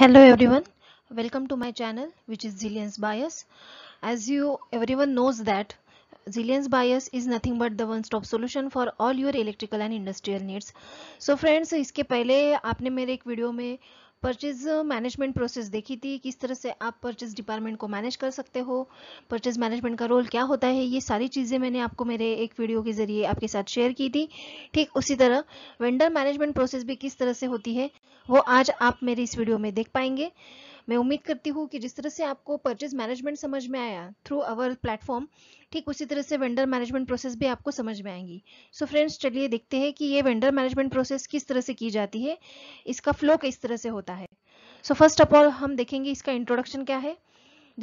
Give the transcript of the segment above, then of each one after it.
hello everyone welcome to my channel which is zillion's bias as you everyone knows that zillion's bias is nothing but the one stop solution for all your electrical and industrial needs so friends iske pehle aapne mere ek video mein. Purchase management process देखी थी किस तरह से आप purchase department को manage कर सकते हो परचेज मैनेजमेंट का रोल क्या होता है ये सारी चीज़ें मैंने आपको मेरे एक वीडियो के ज़रिए आपके साथ शेयर की थी ठीक उसी तरह वेंडर मैनेजमेंट प्रोसेस भी किस तरह से होती है वो आज आप मेरी इस वीडियो में देख पाएंगे मैं उम्मीद करती हूँ कि जिस तरह से आपको परचेज मैनेजमेंट समझ में आया थ्रू अवर प्लेटफॉर्म ठीक उसी तरह से वेंडर मैनेजमेंट प्रोसेस भी आपको समझ में आएंगी सो फ्रेंड्स चलिए देखते हैं कि ये वेंडर मैनेजमेंट प्रोसेस किस तरह से की जाती है इसका फ्लो किस तरह से होता है सो फर्स्ट ऑफ ऑल हम देखेंगे इसका इंट्रोडक्शन क्या है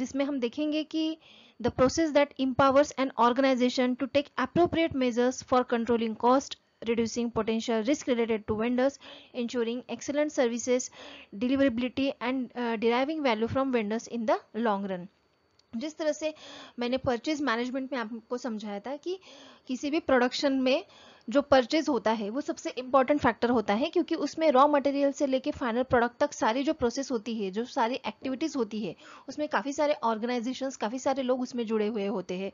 जिसमें हम देखेंगे कि the process that empowers an organisation to take appropriate measures for controlling cost reducing potential risk related to vendors, ensuring excellent services, deliverability and uh, deriving value from vendors in the long run. जिस तरह से मैंने purchase management में आपको समझाया था कि किसी भी प्रोडक्शन में जो परचेज होता है वो सबसे इम्पॉर्टेंट फैक्टर होता है क्योंकि उसमें रॉ मटेरियल से लेके फाइनल प्रोडक्ट तक सारी जो प्रोसेस होती है जो सारी एक्टिविटीज़ होती है उसमें काफ़ी सारे ऑर्गेनाइजेशंस काफ़ी सारे लोग उसमें जुड़े हुए होते हैं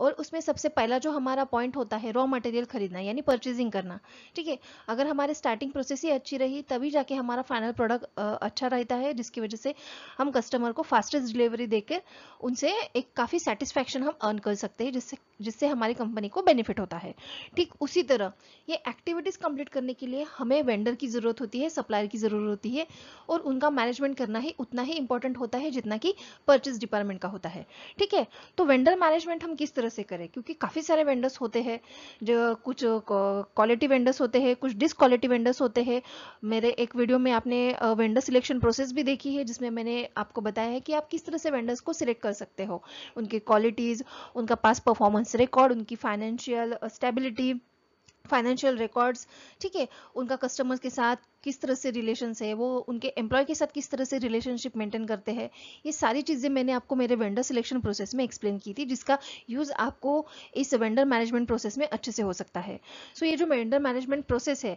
और उसमें सबसे पहला जो हमारा पॉइंट होता है रॉ मटेरियल खरीदना यानी परचेजिंग करना ठीक है अगर हमारे स्टार्टिंग प्रोसेस ही अच्छी रही तभी जाके हमारा फाइनल प्रोडक्ट अच्छा रहता है जिसकी वजह से हम कस्टमर को फास्टेस्ट डिलीवरी देकर उनसे एक काफ़ी सेटिस्फैक्शन हम अर्न कर सकते हैं जिससे जिससे हमारी कंपनी को बेनिफिट होता है ठीक उसी तरह ये एक्टिविटीज़ कंप्लीट करने के लिए हमें वेंडर की ज़रूरत होती है सप्लायर की ज़रूरत होती है और उनका मैनेजमेंट करना ही उतना ही इंपॉर्टेंट होता है जितना कि परचेज डिपार्टमेंट का होता है ठीक है तो वेंडर मैनेजमेंट हम किस तरह तरह से करें क्योंकि काफ़ी सारे वेंडर्स होते हैं जो कुछ क्वालिटी वेंडर्स होते हैं कुछ डिसक्वालिटी वेंडर्स होते हैं मेरे एक वीडियो में आपने वेंडर सिलेक्शन प्रोसेस भी देखी है जिसमें मैंने आपको बताया है कि आप किस तरह से वेंडर्स को सिलेक्ट कर सकते हो उनकी क्वालिटीज़ उनका पास परफॉर्मेंस रिकॉर्ड उनकी फाइनेंशियल स्टेबिलिटी फाइनेंशियल रिकॉर्ड्स ठीक है उनका कस्टमर्स के साथ किस तरह से रिलेशन है वो उनके एम्प्लॉय के साथ किस तरह से रिलेशनशिप मेंटेन करते हैं ये सारी चीज़ें मैंने आपको मेरे वेंडर सिलेक्शन प्रोसेस में एक्सप्लेन की थी जिसका यूज़ आपको इस वेंडर मैनेजमेंट प्रोसेस में अच्छे से हो सकता है सो so, ये जो वेंडर मैनेजमेंट प्रोसेस है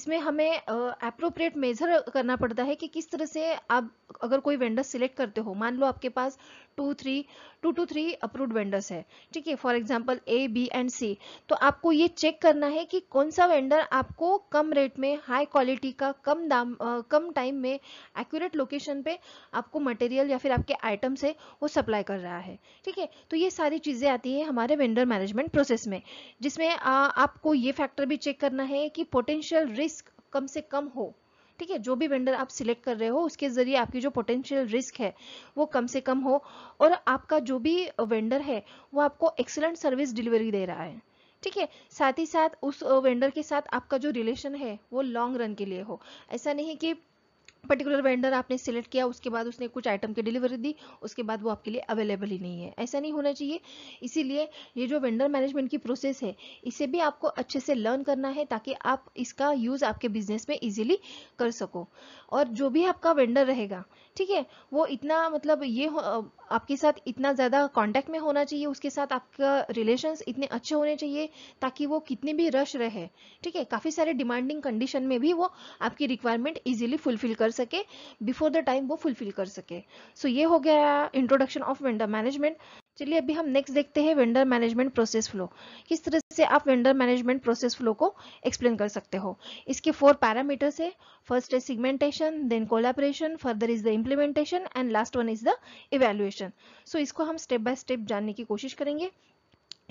इसमें हमें अप्रोप्रिएट मेजर करना पड़ता है कि किस तरह से आप अगर कोई वेंडर सिलेक्ट करते हो मान लो आपके पास two three two two three approved vendors है ठीक है for example A B and C तो आपको ये चेक करना है कि कौन सा वेंडर आपको कम रेट में हाई क्वालिटी का ज़्यादा कम दाम आ, कम टाइम में एक्यूरेट लोकेशन पे आपको मटेरियल या फिर आपके आइटम से वो सप्लाई कर रहा है ठीक है तो ये सारी चीज़ें आती है हमारे वेंडर मैनेजमेंट प्रोसेस में जिसमें आ, आपको ये फैक्टर भी चेक करना है कि पोटेंशियल रिस्क कम से कम हो ठीक है जो भी वेंडर आप सिलेक्ट कर रहे हो उसके ज़रिए आपकी जो पोटेंशियल रिस्क है वो कम से कम हो और आपका जो भी वेंडर है वो आपको एक्सेलेंट सर्विस डिलीवरी दे रहा है ठीक है साथ ही साथ उस वेंडर के साथ आपका जो रिलेशन है वो लॉन्ग रन के लिए हो ऐसा नहीं कि पर्टिकुलर वेंडर आपने सिलेक्ट किया उसके बाद उसने कुछ आइटम की डिलीवरी दी उसके बाद वो आपके लिए अवेलेबल ही नहीं है ऐसा नहीं होना चाहिए इसीलिए ये जो वेंडर मैनेजमेंट की प्रोसेस है इसे भी आपको अच्छे से लर्न करना है ताकि आप इसका यूज़ आपके बिजनेस में इजीली कर सको और जो भी आपका वेंडर रहेगा ठीक है वो इतना मतलब ये आपके साथ इतना ज़्यादा कांटेक्ट में होना चाहिए उसके साथ आपका रिलेशंस इतने अच्छे होने चाहिए ताकि वो कितने भी रश रहे ठीक है काफ़ी सारे डिमांडिंग कंडीशन में भी वो आपकी रिक्वायरमेंट इजीली फुलफिल कर सके बिफोर द टाइम वो फुलफिल कर सके सो so, ये हो गया इंट्रोडक्शन ऑफ वेंडर मैनेजमेंट चलिए अभी हम नेक्स्ट देखते हैं वेंडर मैनेजमेंट प्रोसेस फ्लो किस तरह से आप वेंडर मैनेजमेंट प्रोसेस फ्लो को एक्सप्लेन कर सकते हो इसके फोर पैरामीटर्स है फर्स्ट है segmentation then collaboration further is the implementation and last one is the evaluation so इसको हम स्टेप बाय स्टेप जानने की कोशिश करेंगे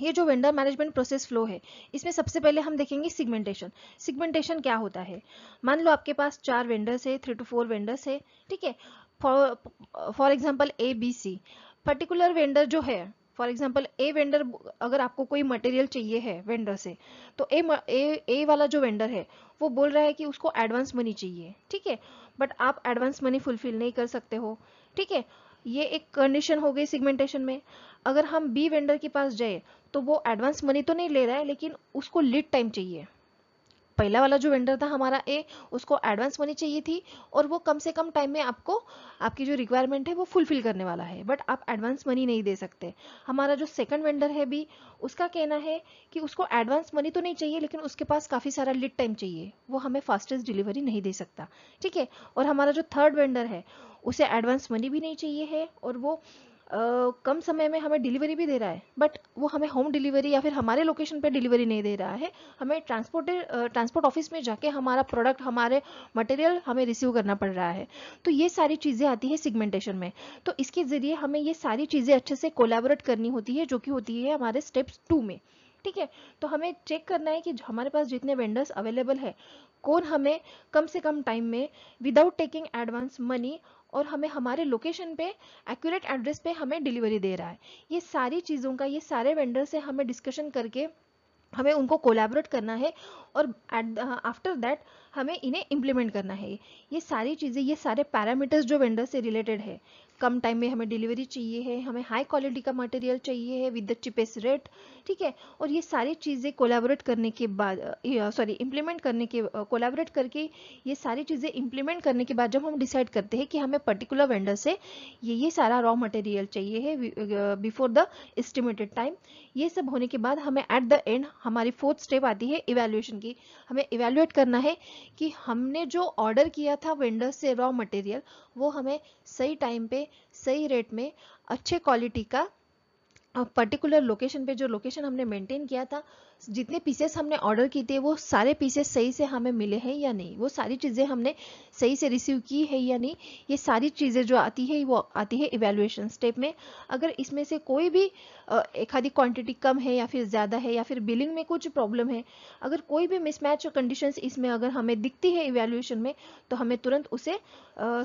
ये जो वेंडर मैनेजमेंट प्रोसेस फ्लो है इसमें सबसे पहले हम देखेंगे सिगमेंटेशन सिगमेंटेशन क्या होता है मान लो आपके पास चार वेंडर्स है थ्री टू फोर वेंडर्स है ठीक है for example A B C particular vendor जो है फॉर एग्जाम्पल ए वेंडर अगर आपको कोई मटेरियल चाहिए है वेंडर से तो ए ए ए वाला जो वेंडर है वो बोल रहा है कि उसको एडवांस मनी चाहिए ठीक है बट आप एडवांस मनी फुलफिल नहीं कर सकते हो ठीक है ये एक कंडीशन हो गई सिगमेंटेशन में अगर हम बी वेंडर के पास जाए तो वो एडवांस मनी तो नहीं ले रहा है लेकिन उसको लिड टाइम चाहिए पहला वाला जो वेंडर था हमारा ए उसको एडवांस मनी चाहिए थी और वो कम से कम टाइम में आपको आपकी जो रिक्वायरमेंट है वो फुलफिल करने वाला है बट आप एडवांस मनी नहीं दे सकते हमारा जो सेकंड वेंडर है भी उसका कहना है कि उसको एडवांस मनी तो नहीं चाहिए लेकिन उसके पास काफ़ी सारा लिड टाइम चाहिए वो हमें फास्टेस्ट डिलीवरी नहीं दे सकता ठीक है और हमारा जो थर्ड वेंडर है उसे एडवांस मनी भी नहीं चाहिए है और वो कम समय में हमें डिलीवरी भी दे रहा है बट वो हमें होम डिलीवरी या फिर हमारे लोकेशन पर डिलीवरी नहीं दे रहा है हमें ट्रांसपोर्ट ट्रांसपोर्ट ऑफिस में जाके हमारा प्रोडक्ट हमारे मटेरियल हमें रिसीव करना पड़ रहा है तो ये सारी चीज़ें आती है सिगमेंटेशन में तो इसके ज़रिए हमें ये सारी चीज़ें अच्छे से कोलेबोरेट करनी होती है जो कि होती है हमारे स्टेप्स टू में ठीक है तो हमें चेक करना है कि हमारे पास जितने वेंडर्स अवेलेबल है कौन हमें कम से कम टाइम में विदाउट टेकिंग एडवांस मनी और हमें हमारे लोकेशन पे एक्यूरेट एड्रेस पे हमें डिलीवरी दे रहा है ये सारी चीज़ों का ये सारे वेंडर से हमें डिस्कशन करके हमें उनको कोलैबोरेट करना है और आफ्टर दैट हमें इन्हें इम्प्लीमेंट करना है ये सारी चीज़ें ये सारे पैरामीटर्स जो वेंडर से रिलेटेड है कम टाइम में हमें डिलीवरी चाहिए है हमें हाई क्वालिटी का मटेरियल चाहिए है विद द चिपेस्ट रेट ठीक है और ये सारी चीज़ें कोलाबोरेट करने के बाद सॉरी इम्प्लीमेंट uh, करने के कोलाबोरेट uh, करके ये सारी चीज़ें इम्प्लीमेंट करने के बाद जब हम डिसाइड करते हैं कि हमें पर्टिकुलर वेंडर से ये ये सारा रॉ मटेरियल चाहिए है बिफोर द एस्टिमेटेड टाइम ये सब होने के बाद हमें एट द एंड हमारी फोर्थ स्टेप आती है इवेल्युएशन की हमें इवेल्युएट करना है कि हमने जो ऑर्डर किया था वेंडर से रॉ मटेरियल वो हमें सही टाइम पे सही रेट में अच्छे क्वालिटी का पर्टिकुलर लोकेशन पे जो लोकेशन हमने मेंटेन किया था जितने पीसेस हमने ऑर्डर किए थे वो सारे पीसेस सही से हमें मिले हैं या नहीं वो सारी चीज़ें हमने सही से रिसीव की है या नहीं ये सारी चीज़ें जो आती है वो आती है इवेलुएशन स्टेप में अगर इसमें से कोई भी एक आधी क्वान्टिटी कम है या फिर ज़्यादा है या फिर बिलिंग में कुछ प्रॉब्लम है अगर कोई भी मिसमैच कंडीशन इसमें अगर हमें दिखती है इवेल्युएशन में तो हमें तुरंत उसे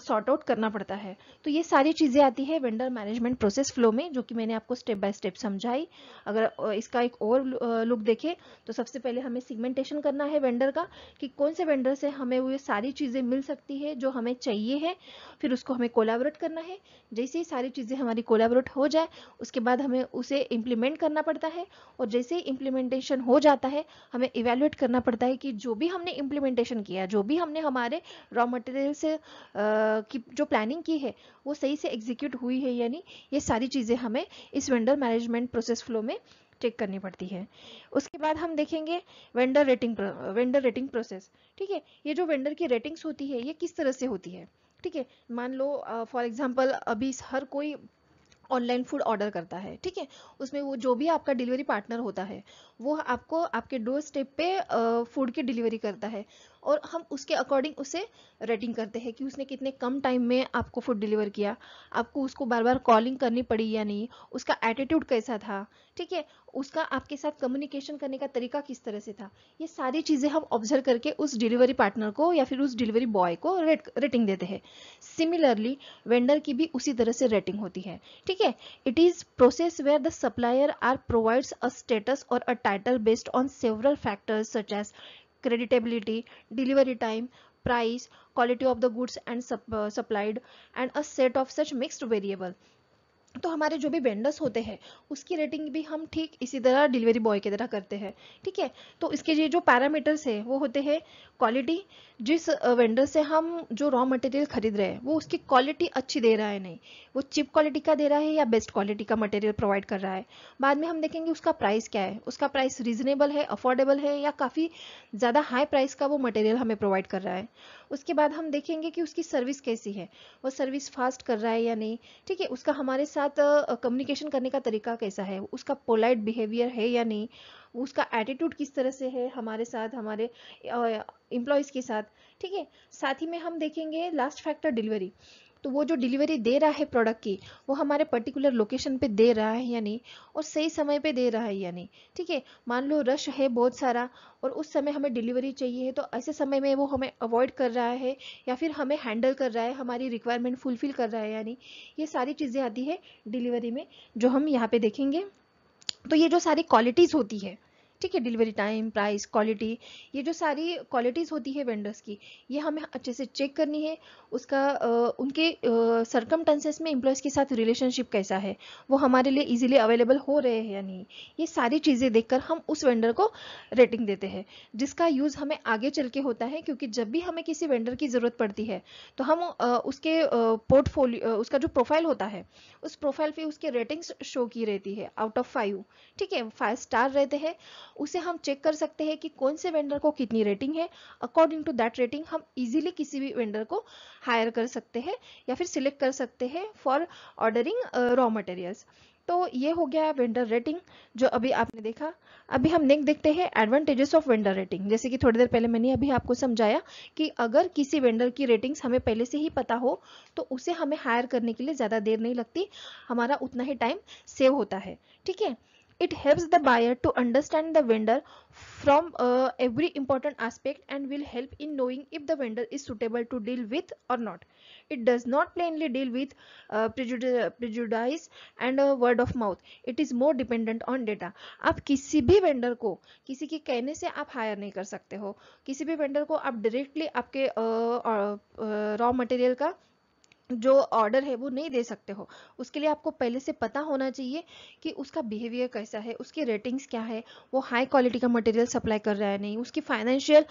सॉर्ट आउट करना पड़ता है तो ये सारी चीज़ें आती है वेंडर मैनेजमेंट प्रोसेस फ्लो में जो कि मैंने आपको स्टेप बाय स्टेप समझाई अगर इसका एक और लुक देखें देखिए तो सबसे पहले हमें सिगमेंटेशन करना है वेंडर का कि कौन से वेंडर से हमें वो सारी चीज़ें मिल सकती है जो हमें चाहिए है फिर उसको हमें कोलाबोरेट करना है जैसे ही सारी चीज़ें हमारी कोलाबोरेट हो जाए उसके बाद हमें उसे इम्प्लीमेंट करना पड़ता है और जैसे ही इम्प्लीमेंटेशन हो जाता है हमें इवेलुएट करना पड़ता है कि जो भी हमने इम्प्लीमेंटेशन किया जो भी हमने हमारे रॉ मटेरियल से की जो प्लानिंग की है वो सही से एग्जीक्यूट हुई है यानी ये सारी चीज़ें हमें इस वेंडर मैनेजमेंट प्रोसेस फ्लो में चेक करनी पड़ती है उसके बाद हम देखेंगे vendor rating vendor rating process ठीक है ये जो वेंडर की रेटिंग्स होती है ये किस तरह से होती है ठीक है मान लो फॉर एग्जाम्पल अभी हर कोई ऑनलाइन फूड ऑर्डर करता है ठीक है उसमें वो जो भी आपका डिलीवरी पार्टनर होता है वो आपको आपके डोर स्टेप पे फूड की डिलीवरी करता है और हम उसके अकॉर्डिंग उसे रेटिंग करते हैं कि उसने कितने कम टाइम में आपको फूड डिलीवर किया आपको उसको बार बार कॉलिंग करनी पड़ी या नहीं उसका एटीट्यूड कैसा था ठीक है उसका आपके साथ कम्युनिकेशन करने का तरीका किस तरह से था ये सारी चीज़ें हम ऑब्जर्व करके उस डिलीवरी पार्टनर को या फिर उस डिलीवरी बॉय को रेट रेटिंग देते हैं सिमिलरली वेंडर की भी उसी तरह से रेटिंग होती है ठीक है it is process where the supplier are provides a status और a title based on several factors such as creditability, delivery time, price, quality of the goods and sup, uh, supplied and a set of such mixed variable. तो हमारे जो भी vendors होते हैं उसकी rating भी हम ठीक इसी तरह डिलीवरी बॉय की तरह करते हैं ठीक है तो इसके ये जो पैरामीटर्स है वो होते हैं क्वालिटी जिस वेंडर से हम जो रॉ मटेरियल खरीद रहे हैं वो उसकी क्वालिटी अच्छी दे रहा है नहीं वो चिप क्वालिटी का दे रहा है या बेस्ट क्वालिटी का मटेरियल प्रोवाइड कर रहा है बाद में हम देखेंगे उसका प्राइस क्या है उसका प्राइस रीजनेबल है अफोर्डेबल है या काफ़ी ज़्यादा हाई प्राइस का वो मटेरियल हमें प्रोवाइड कर रहा है उसके बाद हम देखेंगे कि उसकी सर्विस कैसी है वो सर्विस फास्ट कर रहा है या नहीं ठीक है उसका हमारे साथ कम्युनिकेशन करने का तरीका कैसा है उसका पोलाइट बिहेवियर है या नहीं उसका एटीट्यूड किस तरह से है हमारे साथ हमारे एम्प्लॉयज़ के साथ ठीक है साथ ही में हम देखेंगे लास्ट फैक्टर डिलीवरी तो वो जो डिलीवरी दे रहा है प्रोडक्ट की वो हमारे पर्टिकुलर लोकेशन पे दे रहा है या नहीं और सही समय पे दे रहा है या नहीं ठीक है मान लो रश है बहुत सारा और उस समय हमें डिलीवरी चाहिए है तो ऐसे समय में वो हमें अवॉइड कर रहा है या फिर हमें हैंडल कर रहा है हमारी रिक्वायरमेंट फुलफिल कर रहा है या नहीं ये सारी चीज़ें आती है डिलीवरी में जो हम यहाँ पर देखेंगे तो ये जो सारी क्वालिटीज़ होती है ठीक है डिलीवरी टाइम प्राइस क्वालिटी ये जो सारी क्वालिटीज़ होती है वेंडर्स की ये हमें अच्छे से चेक करनी है उसका उनके सरकम में एम्प्लॉयज़ के साथ रिलेशनशिप कैसा है वो हमारे लिए ईजिली अवेलेबल हो रहे हैं या नहीं ये सारी चीज़ें देखकर हम उस वेंडर को रेटिंग देते हैं जिसका यूज़ हमें आगे चल के होता है क्योंकि जब भी हमें किसी वेंडर की ज़रूरत पड़ती है तो हम उसके पोर्टफोलियो उसका जो प्रोफाइल होता है उस प्रोफाइल पे उसके रेटिंग्स शो की रहती है आउट ऑफ फाइव ठीक है फाइव स्टार रहते हैं उसे हम चेक कर सकते हैं कि कौन से वेंडर को कितनी रेटिंग है अकॉर्डिंग टू दैट रेटिंग हम इजीली किसी भी वेंडर को हायर कर सकते हैं या फिर सिलेक्ट कर सकते हैं फॉर ऑर्डरिंग रॉ मटेरियल्स तो ये हो गया वेंडर रेटिंग जो अभी आपने देखा अभी हम नेक्स्ट देखते हैं एडवांटेजेस ऑफ वेंडर रेटिंग जैसे कि थोड़ी देर पहले मैंने अभी आपको समझाया कि अगर किसी वेंडर की रेटिंग्स हमें पहले से ही पता हो तो उसे हमें हायर करने के लिए ज़्यादा देर नहीं लगती हमारा उतना ही टाइम सेव होता है ठीक है it helps the buyer to understand the vendor from uh, every important aspect and will help in knowing if the vendor is suitable to deal with or not it does not plainly deal with uh, prejudice and uh, word of mouth it is more dependent on data आप किसी भी vendor को किसी के कहने से आप higher नहीं कर सकते हो किसी भी वेंडर को आप डायरेक्टली आपके raw uh, material uh, uh, का जो ऑर्डर है वो नहीं दे सकते हो उसके लिए आपको पहले से पता होना चाहिए कि उसका बिहेवियर कैसा है उसकी रेटिंग्स क्या है वो हाई क्वालिटी का मटेरियल सप्लाई कर रहा है नहीं उसकी फाइनेंशियल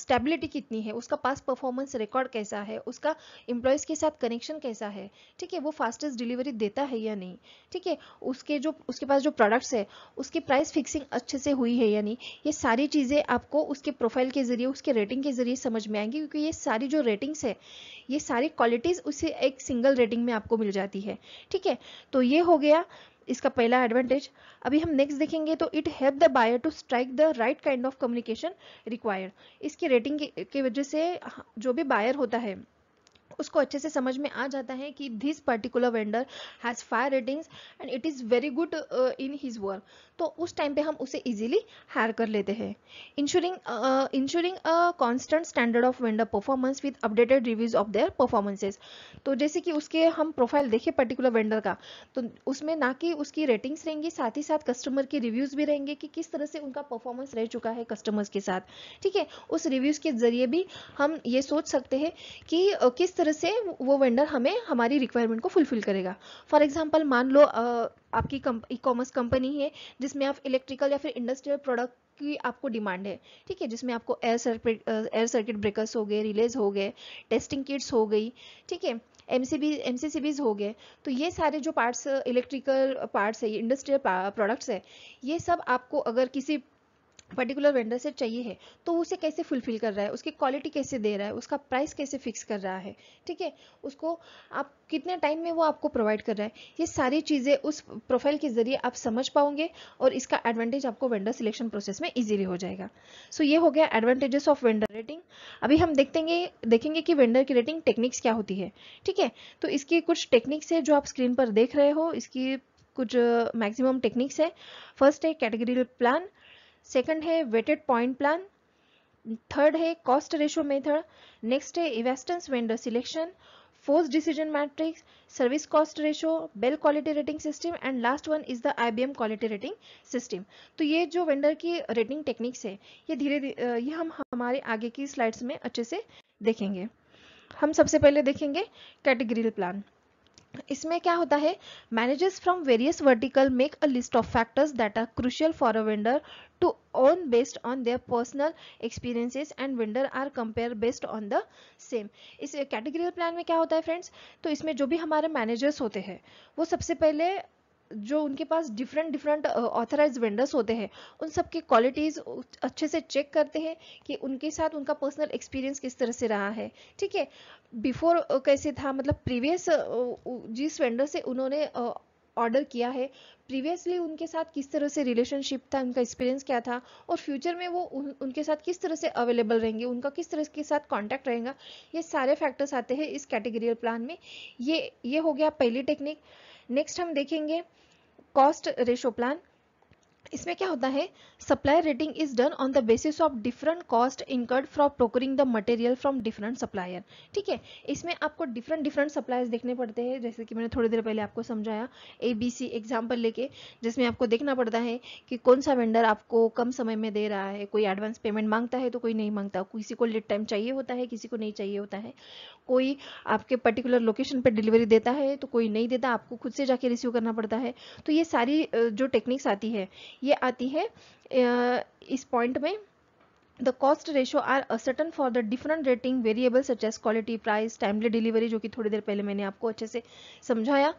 स्टेबिलिटी कितनी है उसका पास परफॉर्मेंस रिकॉर्ड कैसा है उसका एम्प्लॉयज़ के साथ कनेक्शन कैसा है ठीक है वो फास्टेस्ट डिलीवरी देता है या नहीं ठीक है उसके जो उसके पास जो प्रोडक्ट्स है उसकी प्राइस फिक्सिंग अच्छे से हुई है या नहीं ये सारी चीज़ें आपको उसके प्रोफाइल के ज़रिए उसके रेटिंग के ज़रिए समझ में आएंगी क्योंकि ये सारी जो रेटिंग्स है ये सारी क्वालिटीज़ उसे एक सिंगल रेटिंग में आपको मिल जाती है ठीक है तो ये हो गया इसका पहला एडवांटेज अभी हम नेक्स्ट देखेंगे तो it help the buyer to strike the right kind of communication required इसकी रेटिंग के वजह से हाँ, जो भी बायर होता है उसको अच्छे से समझ में आ जाता है कि this particular vendor has five ratings and it is very good in his work तो उस टाइम पे हम उसे इजीली हायर कर लेते हैं ensuring ensuring a constant standard of vendor performance with updated reviews of their performances तो जैसे कि उसके हम प्रोफाइल देखें पर्टिकुलर वेंडर का तो उसमें ना कि उसकी रेटिंग्स रहेंगी साथ ही साथ कस्टमर के रिव्यूज़ भी रहेंगे कि किस तरह से उनका परफॉर्मेंस रह चुका है कस्टमर्स के साथ ठीक है उस रिव्यूज़ के ज़रिए भी हम ये सोच सकते हैं कि uh, किस तरह तरह से वो वेंडर हमें हमारी रिक्वायरमेंट को फुलफिल करेगा फॉर एग्जाम्पल मान लो आपकी ई कॉमर्स कंपनी है जिसमें आप इलेक्ट्रिकल या फिर इंडस्ट्रियल प्रोडक्ट की आपको डिमांड है ठीक है जिसमें आपको air circuit air circuit breakers हो गए रिलेज हो गए टेस्टिंग किट्स हो गई ठीक है एम सी हो गए तो ये सारे जो पार्ट्स इलेक्ट्रिकल पार्ट्स है ये इंडस्ट्रियल प्रोडक्ट्स है ये सब आपको अगर किसी पर्टिकुलर वेंडर से चाहिए है तो उसे कैसे फुलफिल कर रहा है उसकी क्वालिटी कैसे दे रहा है उसका प्राइस कैसे फिक्स कर रहा है ठीक है उसको आप कितने टाइम में वो आपको प्रोवाइड कर रहा है ये सारी चीज़ें उस प्रोफाइल के ज़रिए आप समझ पाओगे और इसका एडवांटेज आपको वेंडर सिलेक्शन प्रोसेस में इजीली हो जाएगा सो so, ये हो गया एडवांटेजेस ऑफ वेंडर रेटिंग अभी हम देखते देखेंगे कि वेंडर की रेटिंग टेक्निक्स क्या होती है ठीक है तो इसकी कुछ टेक्निक्स है जो आप स्क्रीन पर देख रहे हो इसकी कुछ मैक्सिमम टेक्निक्स है फर्स्ट है कैटेगरी प्लान सेकंड है वेटेड पॉइंट प्लान थर्ड है कॉस्ट रेशो मेथड नेक्स्ट है इवेस्टेंस vendor selection force decision matrix service cost ratio bell quality rating system and last one is the IBM quality rating system तो ये जो vendor की rating techniques है ये धीरे धीरे ये हम हमारे आगे की स्लाइड्स में अच्छे से देखेंगे हम सबसे पहले देखेंगे कैटेगरी प्लान इसमें क्या होता है managers from various vertical make a list of factors that are crucial for a vendor to on based on their personal experiences and vendor are compare based on the same इस category plan में क्या होता है friends तो इसमें जो भी हमारे मैनेजर्स होते हैं वो सबसे पहले जो उनके पास डिफरेंट डिफरेंट ऑथराइज वेंडर्स होते हैं उन सब की क्वालिटीज़ अच्छे से चेक करते हैं कि उनके साथ उनका पर्सनल एक्सपीरियंस किस तरह से रहा है ठीक है बिफोर कैसे था मतलब प्रीवियस जिस वेंडर से उन्होंने ऑर्डर किया है प्रीवियसली उनके साथ किस तरह से रिलेशनशिप था उनका एक्सपीरियंस क्या था और फ्यूचर में वो उन, उनके साथ किस तरह से अवेलेबल रहेंगे उनका किस तरह के साथ कांटेक्ट रहेगा ये सारे फैक्टर्स आते हैं इस कैटेगरियल प्लान में ये ये हो गया पहली टेक्निक नेक्स्ट हम देखेंगे cost ratio plan इसमें क्या होता है supplier rating is done on the basis of different cost incurred from procuring the material from different supplier ठीक है इसमें आपको डिफरेंट डिफरेंट सप्लायर्स देखने पड़ते हैं जैसे कि मैंने थोड़ी देर पहले आपको समझाया ए बी सी एग्जाम्पल लेके जिसमें आपको देखना पड़ता है कि कौन सा वेंडर आपको कम समय में दे रहा है कोई एडवांस पेमेंट मांगता है तो कोई नहीं मांगता किसी को लेट टाइम चाहिए होता है किसी को नहीं चाहिए होता है कोई आपके पर्टिकुलर लोकेशन पर डिलीवरी देता है तो कोई नहीं देता आपको खुद से जाके रिसीव करना पड़ता है तो ये सारी जो टेक्निक्स आती है ये आती है इस पॉइंट में the cost ratio are ascertain for the different rating variable such as quality price timely delivery जो कि थोड़ी देर पहले मैंने आपको अच्छे से समझाया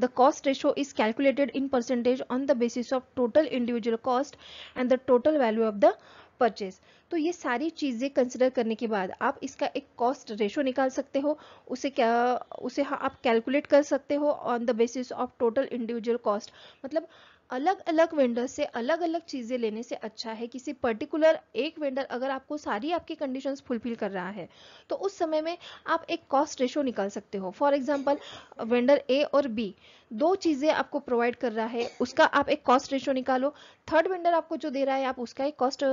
the cost ratio is calculated in percentage on the basis of total individual cost and the total value of the purchase तो ये सारी चीज़ें कंसिडर करने के बाद आप इसका एक कॉस्ट रेशो निकाल सकते हो उसे क्या उसे हाँ आप कैलकुलेट कर सकते हो on the basis of total individual cost मतलब अलग अलग वेंडर से अलग अलग चीज़ें लेने से अच्छा है किसी पर्टिकुलर एक वेंडर अगर आपको सारी आपकी कंडीशंस फुलफिल कर रहा है तो उस समय में आप एक कॉस्ट रेशो निकाल सकते हो फॉर एग्जांपल वेंडर ए और बी दो चीज़ें आपको प्रोवाइड कर रहा है उसका आप एक कॉस्ट रेशो निकालो थर्ड वेंडर आपको जो दे रहा है आप उसका एक कॉस्ट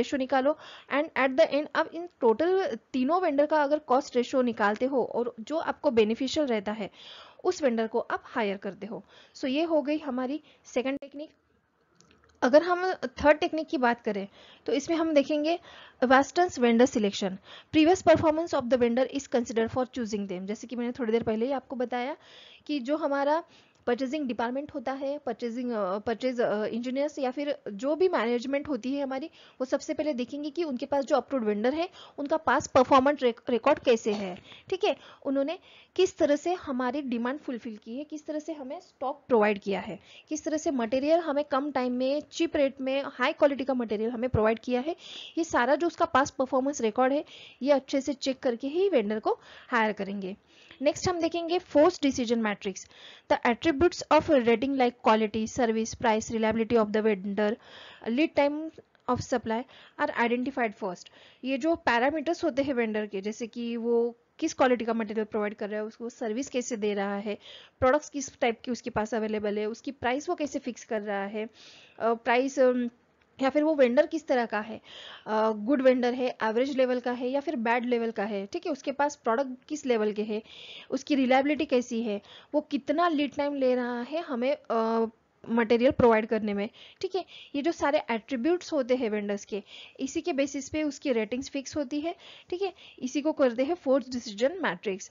रेशो निकालो एंड एट द एंड आप इन टोटल तीनों वेंडर का अगर कॉस्ट रेशो निकालते हो और जो आपको बेनिफिशियल रहता है उस वेंडर को आप हायर करते हो सो so, ये हो गई हमारी सेकेंड टेक्निक अगर हम थर्ड टेक्निक की बात करें तो इसमें हम देखेंगे western vendor selection previous performance of the vendor is consider for choosing them जैसे कि मैंने थोड़ी देर पहले ही आपको बताया कि जो हमारा परचेजिंग डिपार्टमेंट होता है परचेजिंग परचेज इंजीनियर्स या फिर जो भी मैनेजमेंट होती है हमारी वो सबसे पहले देखेंगे कि उनके पास जो अप्रूव वेंडर है उनका पास परफॉर्मेंस रिकॉर्ड कैसे है ठीक है उन्होंने किस तरह से हमारी डिमांड फुलफिल की है किस तरह से हमें स्टॉक प्रोवाइड किया है किस तरह से मटेरियल हमें कम टाइम में चीप रेट में हाई क्वालिटी का मटेरियल हमें प्रोवाइड किया है ये सारा जो उसका पास परफॉर्मेंस रिकॉर्ड है ये अच्छे से चेक करके ही वेंडर को हायर करेंगे नेक्स्ट हम देखेंगे force decision matrix the attributes of rating like quality service price reliability of the vendor lead time of supply are identified first ये जो पैरामीटर्स होते हैं वेंडर के जैसे कि वो किस क्वालिटी का मटेरियल प्रोवाइड कर रहा है उसको सर्विस कैसे दे रहा है प्रोडक्ट्स किस टाइप की उसके पास अवेलेबल है उसकी प्राइस वो कैसे फिक्स कर रहा है प्राइस uh, या फिर वो वेंडर किस तरह का है गुड वेंडर है एवरेज लेवल का है या फिर बैड लेवल का है ठीक है उसके पास प्रोडक्ट किस लेवल के है उसकी रिलायबिलिटी कैसी है वो कितना लीड टाइम ले रहा है हमें मटेरियल प्रोवाइड करने में ठीक है ये जो सारे एट्रीब्यूट्स होते हैं वेंडर्स के इसी के बेसिस पे उसकी रेटिंग्स फिक्स होती है ठीक है इसी को करते हैं fourth decision matrix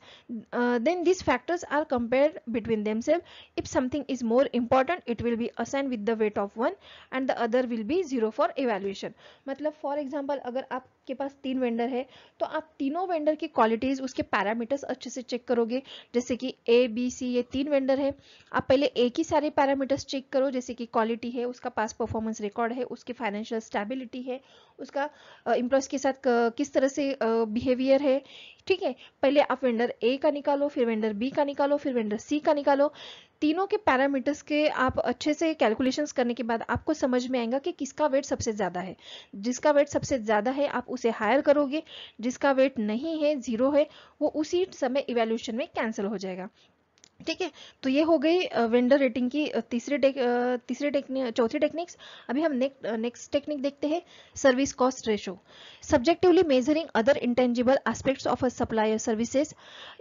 then this factors are compare between themselves if something is more important it will be assign with the weight of one and the other will be zero for evaluation मतलब for example अगर आप आपके पास तीन vendor है तो आप तीनों vendor की क्वालिटीज़ उसके पैरामीटर्स अच्छे से चेक करोगे जैसे कि ए बी सी ये तीन वेंडर है आप पहले ए की सारे पैरामीटर्स चेक करो जैसे कि क्वालिटी है उसका पास परफॉर्मेंस रिकॉर्ड है उसकी फाइनेंशियल स्टेबिलिटी है उसका एम्प्लॉयज़ के साथ किस तरह से बिहेवियर है ठीक है पहले आप वेंडर ए का निकालो फिर वेंडर बी का निकालो फिर वेंडर सी का निकालो तीनों के पैरामीटर्स के आप अच्छे से कैलकुलेशंस करने के बाद आपको समझ में आएगा कि किसका वेट सबसे ज़्यादा है जिसका वेट सबसे ज़्यादा है आप उसे हायर करोगे जिसका वेट नहीं है ज़ीरो है वो उसी समय इवेल्यूशन में कैंसिल हो जाएगा ठीक है तो ये हो गई वेंडर रेटिंग की तीसरी टेक तीसरी टेक्निक चौथी टेक्निक्स अभी हम नेक्स्ट नेक्स्ट टेक्निक देखते हैं service cost ratio subjectively measuring other intangible aspects of a supplier services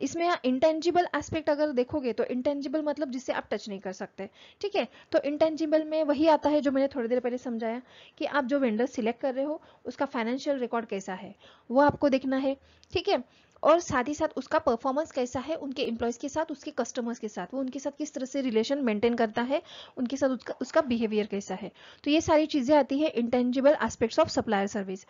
इसमें इंटेंजिबल एस्पेक्ट अगर देखोगे तो इंटेंजिबल मतलब जिसे आप टच नहीं कर सकते ठीक है तो इंटेंजिबल में वही आता है जो मैंने थोड़ी देर पहले समझाया कि आप जो वेंडर सिलेक्ट कर रहे हो उसका फाइनेंशियल रिकॉर्ड कैसा है वो आपको देखना है ठीक है और साथ ही साथ उसका परफॉर्मेंस कैसा है उनके एम्प्लॉयज़ के साथ उसके कस्टमर्स के साथ वो उनके साथ किस तरह से रिलेशन मेंटेन करता है उनके साथ उसका उसका बिहेवियर कैसा है तो ये सारी चीज़ें आती है intangible aspects of supplier service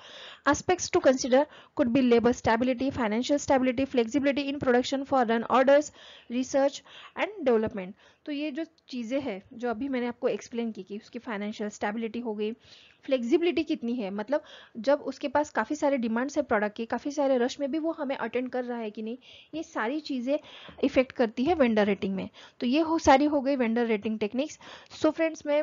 aspects to consider could be labour stability financial stability flexibility in production for run orders research and development तो ये जो चीज़ें हैं जो अभी मैंने आपको एक्सप्लेन की कि उसकी फाइनेंशियल स्टेबिलिटी हो गई फ्लेक्सिबिलिटी कितनी है मतलब जब उसके पास काफ़ी सारे डिमांड्स है प्रोडक्ट के काफ़ी सारे रश में भी वो हमें अटेंड कर रहा है कि नहीं ये सारी चीज़ें इफेक्ट करती है वेंडर रेटिंग में तो ये हो सारी हो गई vendor rating techniques so friends मैं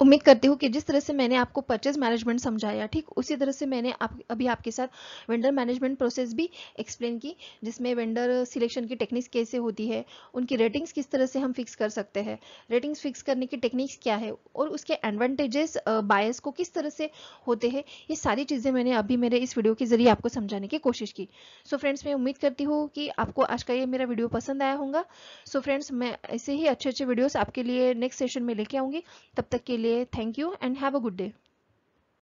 उम्मीद करती हूँ कि जिस तरह से मैंने आपको परचेज मैनेजमेंट समझाया ठीक उसी तरह से मैंने आप अभी आपके साथ वेंडर मैनेजमेंट प्रोसेस भी एक्सप्लेन की जिसमें वेंडर सिलेक्शन की टेक्निक्स कैसे होती है उनकी रेटिंग्स किस तरह से हम फिक्स कर सकते हैं रेटिंग्स फिक्स करने की टेक्निक्स क्या है और उसके एडवांटेजेस बायस को किस तरह से होते हैं ये सारी चीज़ें मैंने अभी मेरे इस वीडियो के जरिए आपको समझाने की कोशिश की सो so फ्रेंड्स मैं उम्मीद करती हूँ कि आपको आज का ये मेरा वीडियो पसंद आया होगा सो फ्रेंड्स मैं ऐसे ही अच्छे अच्छे वीडियोज आपके लिए नेक्स्ट सेशन में लेके आऊँगी तब तक के thank you and have a good day.